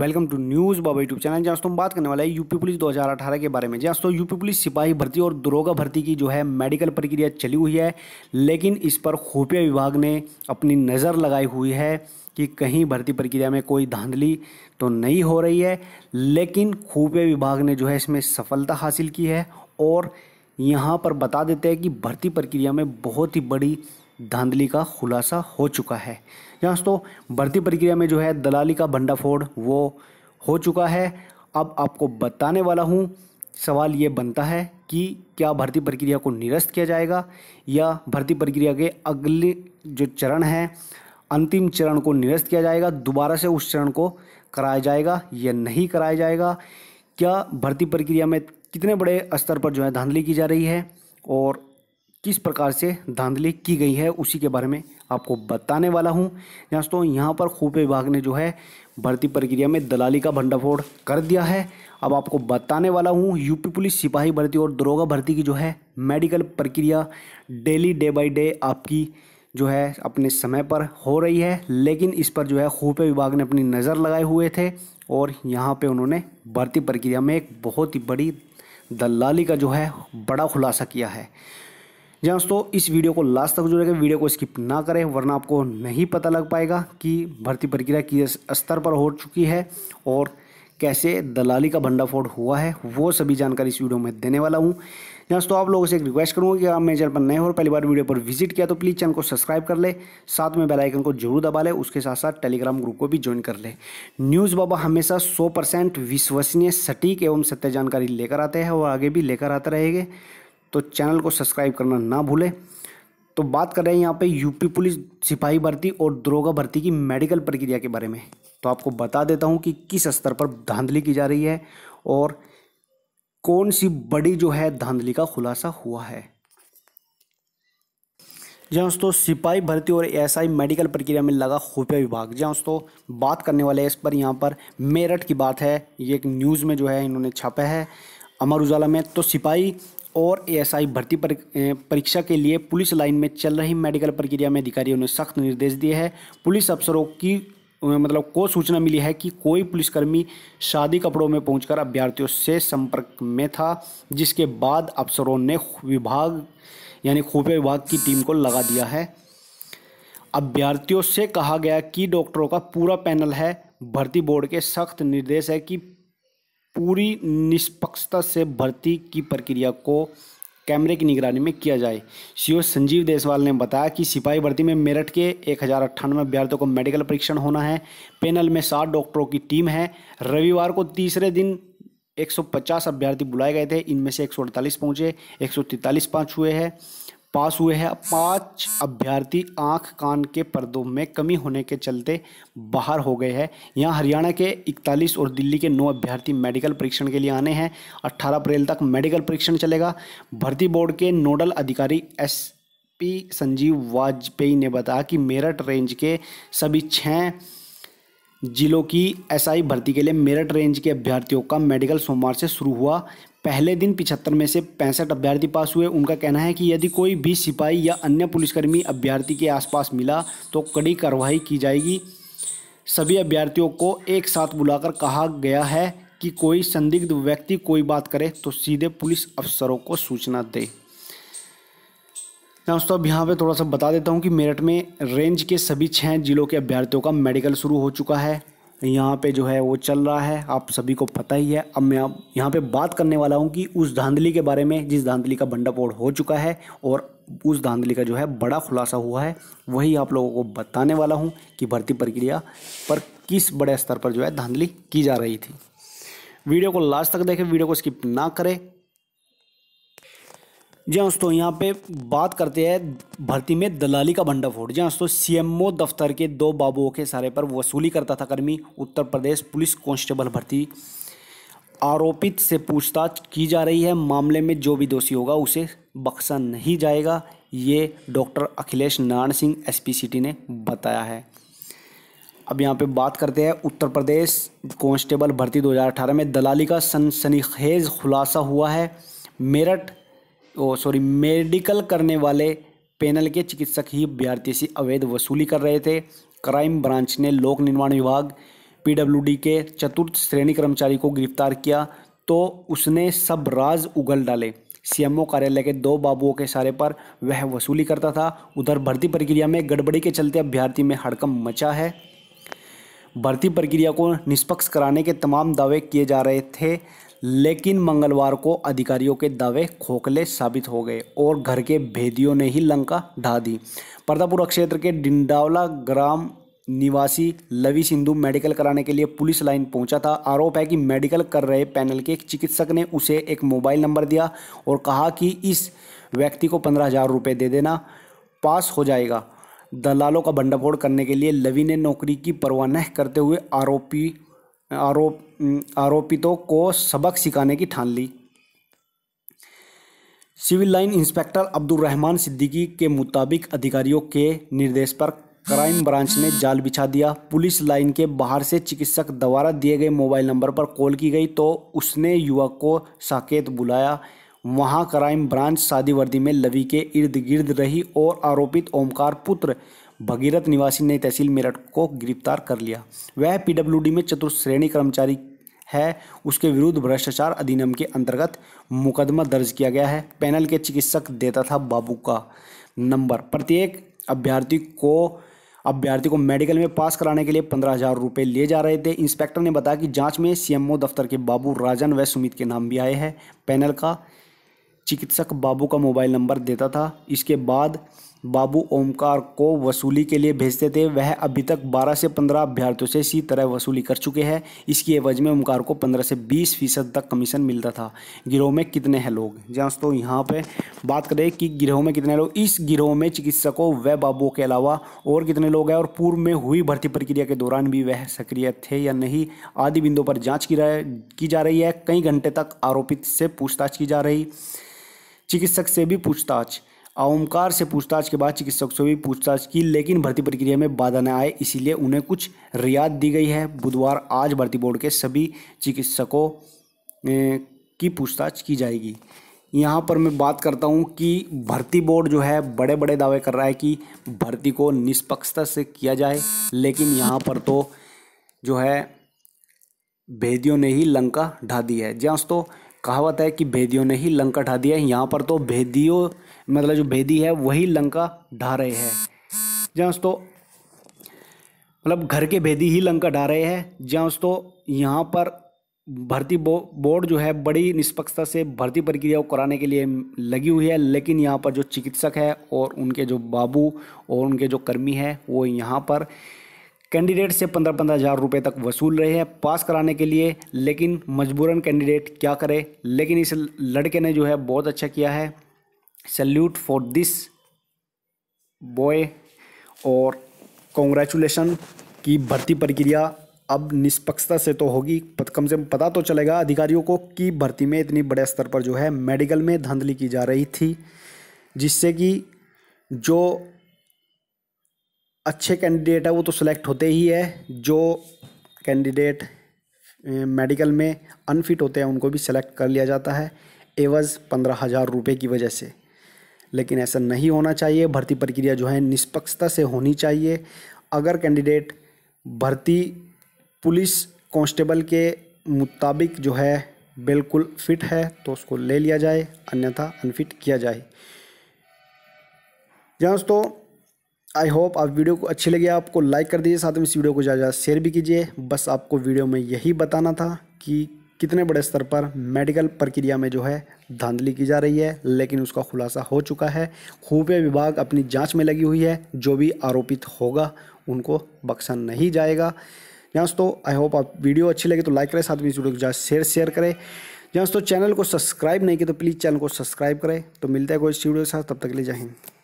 welcome to news Baba YouTube channel जहाँ दोस्तों हम बात करने वाला है यूपी पुलिस 2018 के बारे में जहाँ दोस्तों यूपी पुलिस सिपाही भर्ती और दरोगा भर्ती की जो है मेडिकल प्रक्रिया चली हुई है लेकिन इस पर खुफिया विभाग ने अपनी नज़र लगाई हुई है कि कहीं भर्ती प्रक्रिया में कोई धांधली तो नहीं हो रही है लेकिन खुफिया विभाग ने जो है इसमें सफलता हासिल की है और यहाँ पर बता देते हैं कि भर्ती प्रक्रिया में बहुत ही बड़ी धांधली का खुलासा हो चुका है यहाँ दोस्तों भर्ती प्रक्रिया में जो है दलाली का भंडाफोड़ वो हो चुका है अब आपको बताने वाला हूँ सवाल ये बनता है कि क्या भर्ती प्रक्रिया को निरस्त किया जाएगा या भर्ती प्रक्रिया के अगले जो चरण है अंतिम चरण को निरस्त किया जाएगा दोबारा से उस चरण को कराया जाएगा या नहीं कराया जाएगा क्या भर्ती प्रक्रिया में कितने बड़े स्तर पर जो है धांधली की जा रही है और किस प्रकार से धांधली की गई है उसी के बारे में आपको बताने वाला हूँ दोस्तों यहाँ पर खूब विभाग ने जो है भर्ती प्रक्रिया में दलाली का भंडाफोड़ कर दिया है अब आपको बताने वाला हूँ यूपी पुलिस सिपाही भर्ती और दरोगा भर्ती की जो है मेडिकल प्रक्रिया डेली डे बाई डे आपकी जो है अपने समय पर हो रही है लेकिन इस पर जो है खूफे विभाग ने अपनी नज़र लगाए हुए थे और यहाँ पे उन्होंने भर्ती प्रक्रिया में एक बहुत ही बड़ी दलाली का जो है बड़ा खुलासा किया है जी हाँ, दोस्तों इस वीडियो को लास्ट तक जुड़ेगा वीडियो को स्किप ना करें वरना आपको नहीं पता लग पाएगा कि भर्ती प्रक्रिया किस स्तर पर हो चुकी है और कैसे दलाली का भंडाफोड़ हुआ है वो सभी जानकारी इस वीडियो में देने वाला हूँ हाँ, दोस्तों आप लोगों से एक रिक्वेस्ट करूँगा कि आप मेरे चैनल पर नए हो पहली बार वीडियो पर विजिट किया तो प्लीज़ चैनल को सब्सक्राइब कर ले साथ में बेल आइकन को जरूर दबा ले उसके साथ साथ टेलीग्राम ग्रुप को भी ज्वाइन कर ले न्यूज़ बाबा हमेशा सौ विश्वसनीय सटीक एवं सत्य जानकारी लेकर आते हैं और आगे भी लेकर आते रहेंगे तो चैनल को सब्सक्राइब करना ना भूलें तो बात कर रहे हैं यहाँ पे यूपी पुलिस सिपाही भर्ती और दरोगा भर्ती की मेडिकल प्रक्रिया के बारे में तो आपको बता देता हूँ कि किस स्तर पर धांधली की जा रही है और कौन सी बड़ी जो है धांधली का खुलासा हुआ है जी हाँ दोस्तों सिपाही भर्ती और एसआई मेडिकल प्रक्रिया में लगा खुफिया विभाग जी हाँ दोस्तों बात करने वाले इस पर यहाँ पर मेरठ की बात है ये एक न्यूज़ में जो है इन्होंने छापा है अमर उजाला में तो सिपाही और एएसआई भर्ती परीक्षा के लिए पुलिस लाइन में चल रही मेडिकल प्रक्रिया में अधिकारियों ने सख्त निर्देश दिए हैं पुलिस अफसरों की मतलब को सूचना मिली है कि कोई पुलिसकर्मी शादी कपड़ों में पहुंचकर अभ्यर्थियों से संपर्क में था जिसके बाद अफसरों ने विभाग यानी खुफिया विभाग की टीम को लगा दिया है अभ्यर्थियों से कहा गया कि डॉक्टरों का पूरा पैनल है भर्ती बोर्ड के सख्त निर्देश है कि पूरी निष्पक्षता से भर्ती की प्रक्रिया को कैमरे की निगरानी में किया जाए सीओ संजीव देसवाल ने बताया कि सिपाही भर्ती में मेरठ के एक हज़ार अट्ठानवे अभ्यर्थियों को मेडिकल परीक्षण होना है पैनल में सात डॉक्टरों की टीम है रविवार को तीसरे दिन 150 अभ्यर्थी बुलाए गए थे इनमें से एक पहुंचे तैंतालीस पाँच हुए हैं पास हुए हैं पांच अभ्यर्थी आंख कान के पर्दों में कमी होने के चलते बाहर हो गए हैं यहाँ हरियाणा के 41 और दिल्ली के 9 अभ्यर्थी मेडिकल परीक्षण के लिए आने हैं 18 अप्रैल तक मेडिकल परीक्षण चलेगा भर्ती बोर्ड के नोडल अधिकारी एस पी संजीव वाजपेयी ने बताया कि मेरठ रेंज के सभी छः जिलों की एसआई भर्ती के लिए मेरठ रेंज के अभ्यर्थियों का मेडिकल सोमवार से शुरू हुआ पहले दिन पिछहत्तर में से पैंसठ अभ्यर्थी पास हुए उनका कहना है कि यदि कोई भी सिपाही या अन्य पुलिसकर्मी अभ्यर्थी के आसपास मिला तो कड़ी कार्रवाई की जाएगी सभी अभ्यर्थियों को एक साथ बुलाकर कहा गया है कि कोई संदिग्ध व्यक्ति कोई बात करे तो सीधे पुलिस अफसरों को सूचना दे दोस्तों अब यहाँ पे थोड़ा सा बता देता हूँ कि मेरठ में रेंज के सभी छः जिलों के अभ्यर्थियों का मेडिकल शुरू हो चुका है यहाँ पे जो है वो चल रहा है आप सभी को पता ही है अब मैं आप यहाँ पे बात करने वाला हूँ कि उस धांधली के बारे में जिस धांधली का भंडाफोड़ हो चुका है और उस धांधली का जो है बड़ा खुलासा हुआ है वही आप लोगों को बताने वाला हूँ कि भर्ती प्रक्रिया पर किस बड़े स्तर पर जो है धांधली की जा रही थी वीडियो को लास्ट तक देखें वीडियो को स्किप ना करें जी हाँ दोस्तों यहाँ पे बात करते हैं भर्ती में दलाली का भंडाफोड़ जी हाँ दोस्तों सीएमओ दफ्तर के दो बाबुओं के सारे पर वसूली करता था कर्मी उत्तर प्रदेश पुलिस कांस्टेबल भर्ती आरोपित से पूछताछ की जा रही है मामले में जो भी दोषी होगा उसे बख्शा नहीं जाएगा ये doctor Akhilesh Narayan Singh S city ने बताया है अब यहाँ पे बात करते हैं उत्तर प्रदेश कांस्टेबल भर्ती 2018 में दलाली का सनसनीखेज खुलासा हुआ है मेरठ ओ सॉरी मेडिकल करने वाले पैनल के चिकित्सक ही अभ्यर्थी से अवैध वसूली कर रहे थे क्राइम ब्रांच ने लोक निर्माण विभाग पीडब्ल्यूडी के चतुर्थ श्रेणी कर्मचारी को गिरफ्तार किया तो उसने सब राज उगल डाले सीएमओ कार्यालय के दो बाबुओं के सारे पर वह वसूली करता था उधर भर्ती प्रक्रिया में गड़बड़ी के चलते अभ्यर्थी में हड़कम मचा है भर्ती प्रक्रिया को निष्पक्ष कराने के तमाम दावे किए जा रहे थे लेकिन मंगलवार को अधिकारियों के दावे खोखले साबित हो गए और घर के भेदियों ने ही लंका ढा दी प्रतापुरा क्षेत्र के डिंडावला ग्राम निवासी लवि सिंधु मेडिकल कराने के लिए पुलिस लाइन पहुंचा था आरोप है कि मेडिकल कर रहे पैनल के एक चिकित्सक ने उसे एक मोबाइल नंबर दिया और कहा कि इस व्यक्ति को पंद्रह हज़ार रुपये दे देना पास हो जाएगा दलालों का भंडाफोड़ करने के लिए लवी ने नौकरी की परवाह करते हुए आरोपी आरोप आरोपितों को सबक सिखाने की ठान ली civil line inspector Abdul Rahman Siddiqui के मुताबिक अधिकारियों के निर्देश पर क्राइम ब्रांच ने जाल बिछा दिया पुलिस लाइन के बाहर से चिकित्सक द्वारा दिए गए मोबाइल नंबर पर कॉल की गई तो उसने युवक को साकेत बुलाया वहां क्राइम ब्रांच शादी वर्दी में लवी के इर्द गिर्द रही और आरोपित ओमकार पुत्र भगीरथ निवासी नई तहसील मेरठ को गिरफ्तार कर लिया वह पीडब्ल्यूडी में चतुर्थ श्रेणी कर्मचारी है उसके विरुद्ध भ्रष्टाचार अधिनियम के अंतर्गत मुकदमा दर्ज किया गया है पैनल के चिकित्सक देता था बाबू का नंबर प्रत्येक अभ्यर्थी को अभ्यर्थी को मेडिकल में पास कराने के लिए पंद्रह हज़ार रुपये लिए जा रहे थे इंस्पेक्टर ने बताया कि जांच में सीएमओ दफ्तर के बाबू राजन व सुमित के नाम भी आए हैं पैनल का चिकित्सक बाबू का मोबाइल नंबर देता था इसके बाद बाबू ओमकार को वसूली के लिए भेजते थे वह अभी तक 12 से 15 अभ्यर्थियों से इसी तरह वसूली कर चुके हैं इसकी एवज में ओमकार को 15 से 20 फीसद तक कमीशन मिलता था गिरोह में कितने हैं लोग जहाँ तो यहाँ पे बात करें कि गिरोह में कितने लोग इस गिरोह में चिकित्सकों व बाबुओं के अलावा और कितने लोग हैं और पूर्व में हुई भर्ती प्रक्रिया के दौरान भी वह सक्रिय थे या नहीं आदि बिंदुओं पर जाँच की, की जा रही है कई घंटे तक आरोपित से पूछताछ की जा रही चिकित्सक से भी पूछताछ ओमकार से पूछताछ के बाद चिकित्सक से भी पूछताछ की लेकिन भर्ती प्रक्रिया में बाधा न आए इसीलिए उन्हें कुछ रियायत दी गई है बुधवार आज भर्ती बोर्ड के सभी चिकित्सकों की पूछताछ की जाएगी यहाँ पर मैं बात करता हूँ कि भर्ती बोर्ड जो है बड़े बड़े दावे कर रहा है कि भर्ती को निष्पक्षता से किया जाए लेकिन यहाँ पर तो जो है भेदियों ने ही लंका ढा दी है जी दोस्तों कहावत है कि भेदियों ने ही लंका ढा दिया है यहाँ पर तो भेदियों मतलब जो भेदी है वही लंका ढा रहे हैं जहाँ दोस्तों मतलब घर के भेदी ही लंका ढा रहे हैं जी हाँ दोस्तों यहाँ पर भर्ती बो, बोर्ड जो है बड़ी निष्पक्षता से भर्ती प्रक्रिया को कराने के लिए लगी हुई है लेकिन यहाँ पर जो चिकित्सक है और उनके जो बाबू और उनके जो कर्मी है वो यहाँ पर कैंडिडेट से पंद्रह पंद्रह हज़ार रुपये तक वसूल रहे हैं पास कराने के लिए लेकिन मजबूरन कैंडिडेट क्या करे लेकिन इस लड़के ने जो है बहुत अच्छा किया है सल्यूट फॉर दिस बॉय और कॉन्ग्रेचुलेसन की भर्ती प्रक्रिया अब निष्पक्षता से तो होगी कम से कम पता तो चलेगा अधिकारियों को कि भर्ती में इतनी बड़े स्तर पर जो है मेडिकल में धांधली की जा रही थी जिससे कि जो अच्छे कैंडिडेट है वो तो सिलेक्ट होते ही है जो कैंडिडेट मेडिकल में अनफिट होते हैं उनको भी सिलेक्ट कर लिया जाता है एवज पंद्रह हज़ार रुपये की वजह से लेकिन ऐसा नहीं होना चाहिए भर्ती प्रक्रिया जो है निष्पक्षता से होनी चाहिए अगर कैंडिडेट भर्ती पुलिस कांस्टेबल के मुताबिक जो है बिल्कुल फिट है तो उसको ले लिया जाए अन्यथा अनफिट किया जाए जहाँ दोस्तों आई होप आप वीडियो को अच्छी लगी आपको लाइक कर दीजिए साथ में इस वीडियो को ज़्यादा ज़्यादा शेयर भी कीजिए बस आपको वीडियो में यही बताना था कि कितने बड़े स्तर पर मेडिकल प्रक्रिया में जो है धांधली की जा रही है लेकिन उसका खुलासा हो चुका है खुफिया विभाग अपनी जांच में लगी हुई है जो भी आरोपित होगा उनको बख्शा नहीं जाएगा दोस्तों आई होप आप वीडियो अच्छी लगे तो लाइक करें साथ में इस वीडियो को ज़्यादा शेयर शेयर करें दोस्तों चैनल को सब्सक्राइब नहीं किया तो प्लीज़ चैनल को सब्सक्राइब करें तो मिलता है कोई इस वीडियो के साथ तब तक के लिए